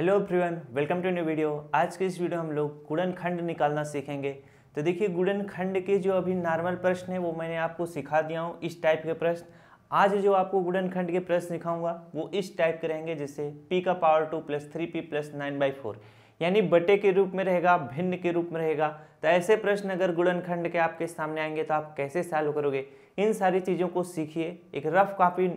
hello everyone welcome to new video आज के इस वीडियो हम लोग गुड़न खंड निकालना सीखेंगे तो देखिए गुड़न खंड के जो अभी नॉर्मल प्रश्न है वो मैंने आपको सिखा दिया हूँ इस टाइप के प्रश्न आज जो आपको गुड़न खंड के प्रश्न दिखाऊंगा वो इस टाइप के रहेंगे जैसे पी का power two plus three P plus nine by four यानी बटे के रूप में रहेगा भिन्न के रूप में रहेगा तो ऐसे प्रश्न अगर गुड़न खंड के आपके सामने आएंगे तो आप कैसे सॉल्व करोगे इन सारी चीज़ों को सीखिए एक रफ कॉपी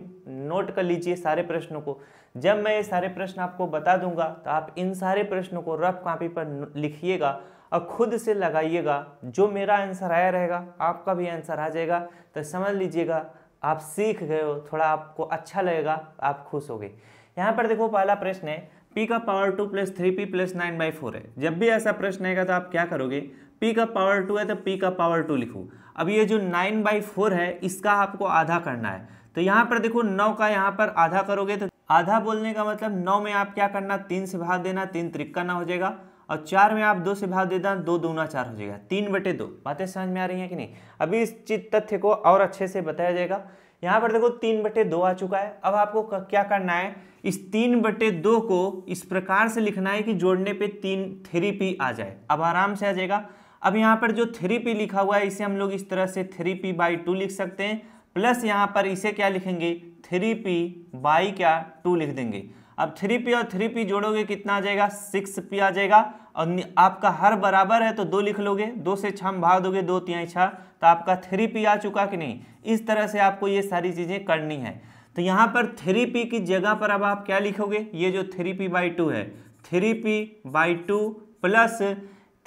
नोट कर लीजिए सारे प्रश्नों को जब मैं ये सारे प्रश्न आपको बता दूंगा तो आप इन सारे प्रश्नों को रफ कापी पर लिखिएगा और खुद से लगाइएगा जो मेरा आंसर आया रहेगा आपका भी आंसर आ जाएगा तो समझ लीजिएगा आप सीख गए हो थोड़ा आपको अच्छा लगेगा आप खुश हो गए यहाँ पर देखो पहला प्रश्न है पी का power two plus three P plus nine by four है जब भी ऐसा प्रश्न आएगा तो आप क्या करोगे पी का पावर टू है तो पी का पावर टू लिखो अब ये जो नाइन बाई फोर है इसका आपको आधा करना है तो यहाँ पर देखो नौ का यहाँ पर आधा करोगे तो आधा बोलने का मतलब नौ में आप क्या करना तीन से भाग देना तीन त्रिक्का ना हो जाएगा और चार में आप दो से भाग देना दो दूना चार हो जाएगा तीन बटे दो बातें समझ में आ रही हैं कि नहीं अभी इस चित तथ्य को और अच्छे से बताया जाएगा यहाँ पर देखो तीन बटे दो आ चुका है अब आपको क्या करना है इस तीन बटे दो को इस प्रकार से लिखना है कि जोड़ने पे तीन थ्री पी आ जाए अब आराम से आ जाएगा अब यहाँ पर जो थ्री पी लिखा हुआ है इसे हम लोग इस तरह से थ्री पी बाई टू लिख सकते हैं प्लस यहाँ पर इसे क्या लिखेंगे थ्री पी बाई क्या टू लिख देंगे अब थ्री पी और थ्री पी जोड़ोगे कितना आ जाएगा सिक्स पी आ जाएगा और आपका हर बराबर है तो दो लिख लोगे दो से छम भाग दोगे दो तिहाई छः तो आपका थ्री पी आ चुका कि नहीं इस तरह से आपको ये सारी चीज़ें करनी है तो यहाँ पर थ्री पी की जगह पर अब आप क्या लिखोगे ये जो थ्री पी बाई टू है three P by two plus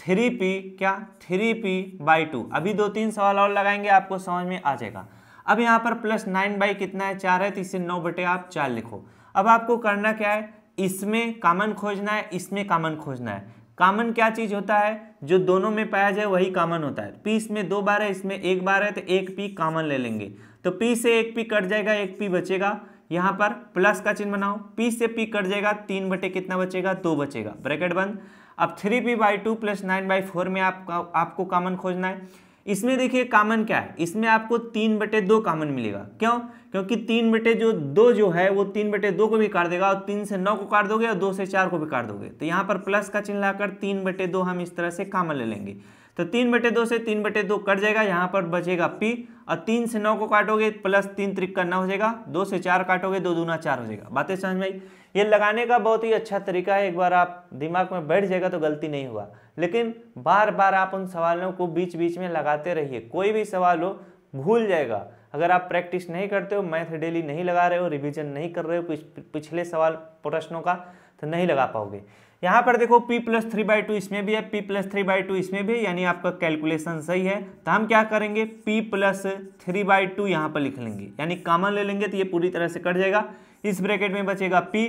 three P क्या थ्री पी बाई टू अभी दो तीन सवाल और लगाएंगे आपको समझ में आ जाएगा अब यहाँ पर प्लस नाइन बाई कितना है चार है तो इसे नौ बटे आप चार लिखो अब आपको करना क्या है इसमें कामन खोजना है इसमें कामन खोजना है कामन क्या चीज़ होता है जो दोनों में पाया जाए वही कामन होता है पी इसमें दो बार है इसमें एक बार है तो एक पी कामन ले लेंगे तो पी से एक पी कट जाएगा एक पी बचेगा यहाँ पर प्लस का चिन्ह बनाओ पी से पी कट जाएगा तीन बटे कितना बचेगा दो बचेगा ब्रैकेट बंद अब three P by two plus nine by four में आपका आपको कामन खोजना है इसमें देखिए कामन क्या है इसमें आपको तीन बटे दो कामन मिलेगा क्यों क्योंकि तीन बटे जो दो जो है वो तीन बटे दो को भी काट देगा और तीन से नौ को काट दोगे और दो से चार को भी काट दोगे तो यहाँ पर प्लस का चिन्ह लाकर तीन बटे दो हम इस तरह से कामन ले लेंगे तो तीन बटे दो से तीन बटे दो कट जाएगा यहाँ पर बचेगा पी और तीन से नौ को काटोगे प्लस तीन त्रिक नौ हो जाएगा दो से चार काटोगे दो दूना चार हो जाएगा बातें समझ में आई ये लगाने का बहुत ही अच्छा तरीका है एक बार आप दिमाग में बैठ जाएगा तो गलती नहीं हुआ लेकिन बार बार आप उन सवालों को बीच बीच में लगाते रहिए कोई भी सवाल हो भूल जाएगा अगर आप प्रैक्टिस नहीं करते हो मैथ डेली नहीं लगा रहे हो रिविजन नहीं कर रहे हो पिछले सवाल प्रश्नों का तो नहीं लगा पाओगे यहाँ पर देखो p plus three by two इसमें भी है p plus three by two इसमें भी यानी आपका कैलकुलेशन सही है तो हम क्या करेंगे p plus three by two यहाँ पर लिख लेंगे यानी कॉमन ले लेंगे तो ये पूरी तरह से कट जाएगा इस ब्रैकेट में बचेगा p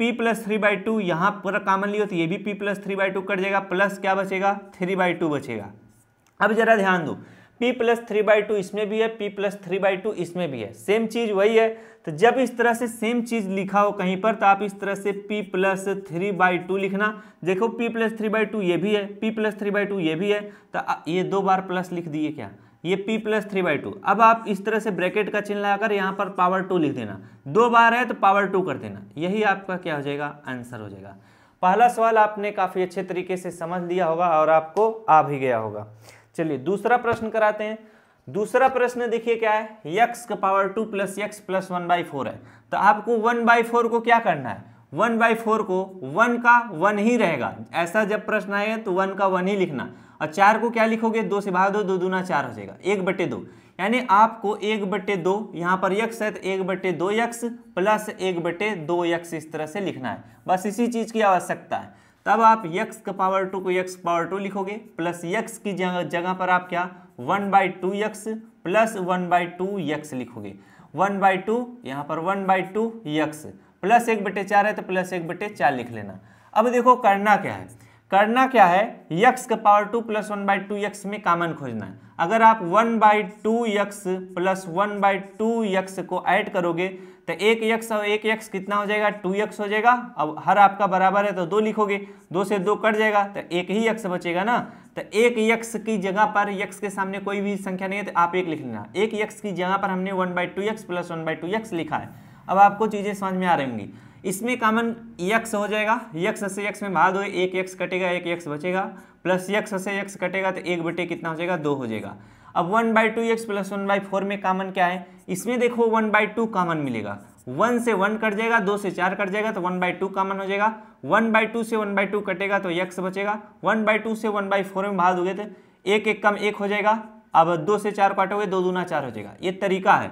p plus three by two यहाँ पर कॉमन लियो तो ये भी p plus three by two cut जाएगा प्लस क्या बचेगा थ्री बाई टू बचेगा अब जरा ध्यान दो P plus three by two इसमें भी है P plus three by two इसमें भी है सेम चीज़ वही है तो जब इस तरह से सेम चीज़ लिखा हो कहीं पर तो आप इस तरह से P plus three by two लिखना देखो P plus three by two ये भी है P plus three by two ये भी है तो ये दो बार प्लस लिख दिए क्या ये p plus three by two अब आप इस तरह से ब्रैकेट का चिन्ह लगाकर यहाँ पर पावर टू लिख देना दो बार है तो पावर टू कर देना यही आपका क्या हो जाएगा आंसर हो जाएगा पहला सवाल आपने काफ़ी अच्छे तरीके से समझ लिया होगा और आपको आ भी गया होगा चलिए दूसरा प्रश्न कराते हैं दूसरा प्रश्न देखिए क्या है यक्स का power two plus x plus one by four है तो आपको वन बाई फोर को क्या करना है वन बाई फोर को वन का वन ही रहेगा ऐसा जब प्रश्न आएगा तो वन का वन ही लिखना और चार को क्या लिखोगे दो से भाग दो दो दूना चार हो जाएगा एक बटे दो यानी आपको एक बटे दो यहाँ पर यक्स है तो एक बटे दो यक्स प्लस एक बटे दो यक्स इस तरह से लिखना है बस इसी चीज़ की आवश्यकता है तब आप यक्स का पावर टू को यक्स पावर टू लिखोगे प्लस यक्स की जगह जगह पर आप क्या one by two x plus one by two x लिखोगे वन बाई टू यहाँ पर one by two x plus एक बटे चार है तो प्लस एक बटे चार लिख लेना अब देखो करना क्या है करना क्या है यक्स का power two plus one by two x में कामन खोजना है अगर आप one by two x plus one by two x को ऐड करोगे तो एक यक्स और एक यक्स कितना हो जाएगा टू यक्स हो जाएगा अब हर आपका बराबर है तो दो लिखोगे दो से दो कट जाएगा तो एक ही यक्स बचेगा ना तो एक यक्स की जगह पर यक्स के सामने कोई भी संख्या नहीं है तो आप एक लिख लेना एक यक्स की जगह पर हमने one by two x plus one by two x लिखा है अब आपको चीज़ें समझ में आ रही होंगी इसमें कॉमन यक्स हो जाएगा यक्स से यक्स में भाग दो एक यक्स कटेगा एक यक्स बचेगा प्लस यक्स से यक्स कटेगा तो एक बटे कितना हो जाएगा दो हो जाएगा अब one by two x plus one by four में कॉमन क्या है इसमें देखो वन बाई टू कामन मिलेगा वन से वन कट जाएगा दो से चार कट जाएगा तो वन बाई टू कॉमन हो जाएगा वन बाई टू से वन बाई टू कटेगा तो यक्स बचेगा वन बाई टू से वन बाई फोर में भाग दोगे तो एक एक कम एक हो जाएगा अब दो से चार काटोगे दो दूना चार हो जाएगा ये तरीका है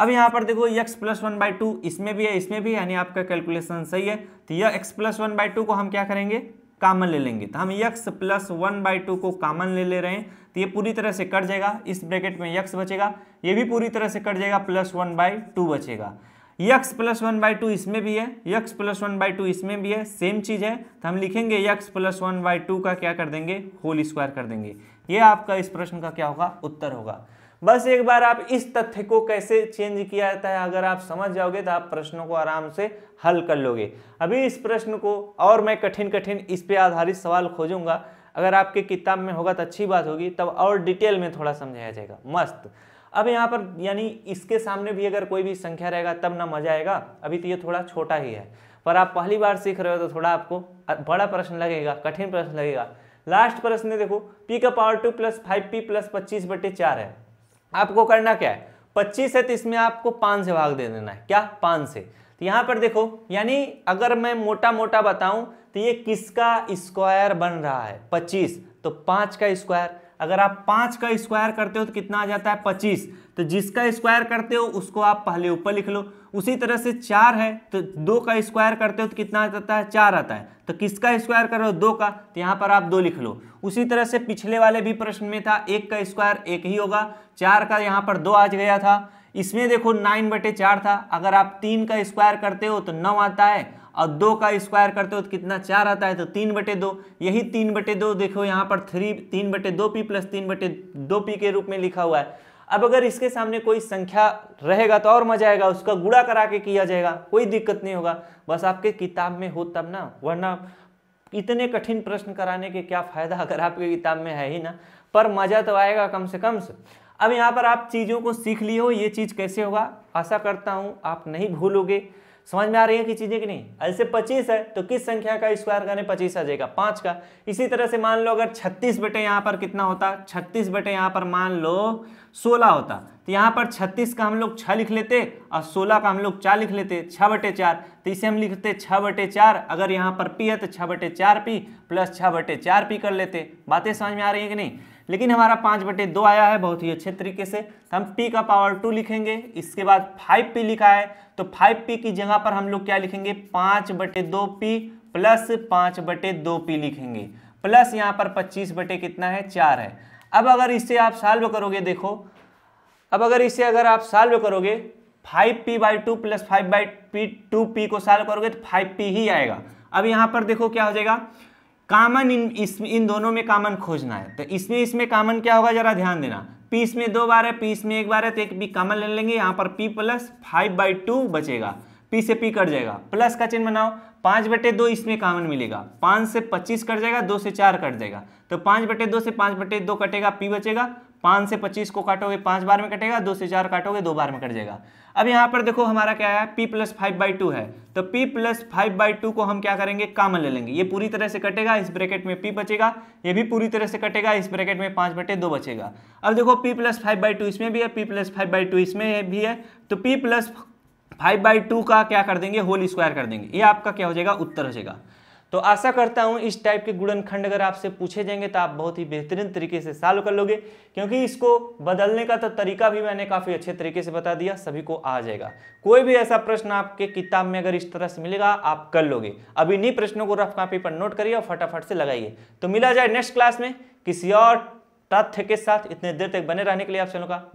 अब यहाँ पर देखो x plus one by two इसमें भी है इसमें भी यानी आपका कैलकुलेशन सही है तो यह x plus one by two को हम क्या करेंगे कामन ले लेंगे तो हम x plus one by two को कामन ले ले रहे हैं तो ये पूरी तरह से कट जाएगा इस ब्रैकेट में यक्स बचेगा ये भी पूरी तरह से कट जाएगा प्लस वन बाई टू बचेगा x plus one by two इसमें भी है x plus one by two इसमें भी है सेम चीज़ है तो हम लिखेंगे x plus one by two का क्या कर देंगे होल स्क्वायर कर देंगे ये आपका इस प्रश्न का क्या होगा उत्तर होगा बस एक बार आप इस तथ्य को कैसे चेंज किया जाता है अगर आप समझ जाओगे तो आप प्रश्नों को आराम से हल कर लोगे अभी इस प्रश्न को और मैं कठिन कठिन इस पर आधारित सवाल खोजूंगा अगर आपके किताब में होगा तो अच्छी बात होगी तब और डिटेल में थोड़ा समझाया जाएगा मस्त अब यहाँ पर यानी इसके सामने भी अगर कोई भी संख्या रहेगा तब ना मजा आएगा अभी तो ये थोड़ा छोटा ही है पर आप पहली बार सीख रहे हो तो थोड़ा आपको बड़ा प्रश्न लगेगा कठिन प्रश्न लगेगा लास्ट प्रश्न देखो पी का power two plus five p plus पच्चीस बटे चार है आपको करना क्या है पच्चीस है तो इसमें आपको पाँच से भाग दे देना है क्या पाँच से तो यहाँ पर देखो यानी अगर मैं मोटा मोटा बताऊं तो ये किसका स्क्वायर बन रहा है पच्चीस तो पांच का स्क्वायर अगर आप पांच का स्क्वायर करते हो तो कितना आ जाता है पच्चीस तो जिसका स्क्वायर करते हो उसको आप पहले ऊपर लिख लो उसी तरह से चार है तो दो का स्क्वायर करते हो तो कितना आता है चार आता है तो किसका स्क्वायर कर रहे हो दो का तो यहाँ पर आप दो लिख लो उसी तरह से पिछले वाले भी प्रश्न में था एक का स्क्वायर एक ही होगा चार का यहाँ पर दो आ गया था इसमें देखो नाइन बटे चार था अगर आप तीन का स्क्वायर करते हो तो नौ आता है और दो का स्क्वायर करते हो तो कितना चार आता है तो तीन बटे दो यही तीन बटे दो देखो यहाँ पर थ्री तीन बटे दो पी प्लस तीन बटे दो पी के रूप में लिखा हुआ है अब अगर इसके सामने कोई संख्या रहेगा तो और मजा आएगा उसका गुड़ा करा के किया जाएगा कोई दिक्कत नहीं होगा बस आपके किताब में हो तब ना वरना इतने कठिन प्रश्न कराने के क्या फ़ायदा अगर आपके किताब में है ही ना पर मज़ा तो आएगा कम से कम से अब यहाँ पर आप चीज़ों को सीख लिए हो ये चीज़ कैसे होगा आशा करता हूँ आप नहीं भूलोगे समझ में आ रही है कि चीजें कि नहीं ऐसे 25 है तो किस संख्या का स्क्वायर करने 25 आ जाएगा पांच का इसी तरह से मान लो अगर 36 बटे यहाँ पर कितना होता 36 बटे यहाँ पर मान लो 16 होता तो यहाँ पर 36 का हम लोग छः लिख लेते और 16 का हम लोग चार लिख लेते छः बटे चार तो इसे हम लिखते छः बटे चार अगर यहाँ पर पी है तो छह बटे चार पी प्लस छह बटे चार पी कर लेते बातें समझ में आ रही है कि नहीं लेकिन हमारा पाँच बटे दो आया है बहुत ही अच्छे तरीके से तो हम पी का पावर टू लिखेंगे इसके बाद फाइव पी लिखा है तो फाइव पी की जगह पर हम लोग क्या लिखेंगे पाँच बटे दो पी प्लस पाँच बटे दो पी लिखेंगे प्लस यहाँ पर पच्चीस बटे कितना है चार है अब अगर इसे आप सॉल्व करोगे देखो अब अगर इसे अगर आप सॉल्व करोगे five p by two plus five by p two p को सॉल्व करोगे तो फाइव पी ही आएगा अब यहाँ पर देखो क्या हो जाएगा कामन इन इस इन दोनों में कामन खोजना है तो इसमें इसमें कामन क्या होगा जरा ध्यान देना पी इसमें दो बार है पी इसमें एक बार है तो एक बी कामन ले लेंगे यहाँ पर p plus five by two बचेगा पी से पी कट जाएगा प्लस का चिन्ह बनाओ पाँच बटे दो इसमें कामन मिलेगा पाँच से पच्चीस कट जाएगा दो से चार कट जाएगा तो पाँच बटे दो से पाँच बटे दो कटेगा पी बचेगा पाँच से पच्चीस को काटोगे पाँच बार में कटेगा दो से चार काटोगे दो बार में कट जाएगा अब यहाँ पर देखो हमारा क्या है P plus five by two है तो p plus five by two को हम क्या करेंगे कामन ले लेंगे ये पूरी तरह से कटेगा इस ब्रैकेट में पी बचेगा ये भी पूरी तरह से कटेगा इस ब्रैकेट में पाँच बटे दो बचेगा अब देखो P plus five by two इसमें भी है P plus five by two इसमें भी है तो p plus five by two का क्या कर देंगे होल स्क्वायर कर देंगे ये आपका क्या हो जाएगा उत्तर हो जाएगा तो आशा करता हूं इस टाइप के गुणनखंड अगर आपसे पूछे जाएंगे तो आप बहुत ही बेहतरीन तरीके से सॉल्व कर लोगे क्योंकि इसको बदलने का तो तरीका भी मैंने काफ़ी अच्छे तरीके से बता दिया सभी को आ जाएगा कोई भी ऐसा प्रश्न आपके किताब में अगर इस तरह से मिलेगा आप कर लोगे अब इन्हीं प्रश्नों को रफ कॉपी पर नोट करिए और फटाफट से लगाइए तो मिला जाए नेक्स्ट क्लास में किसी और तथ्य के साथ इतने देर तक बने रहने के लिए आप चलो का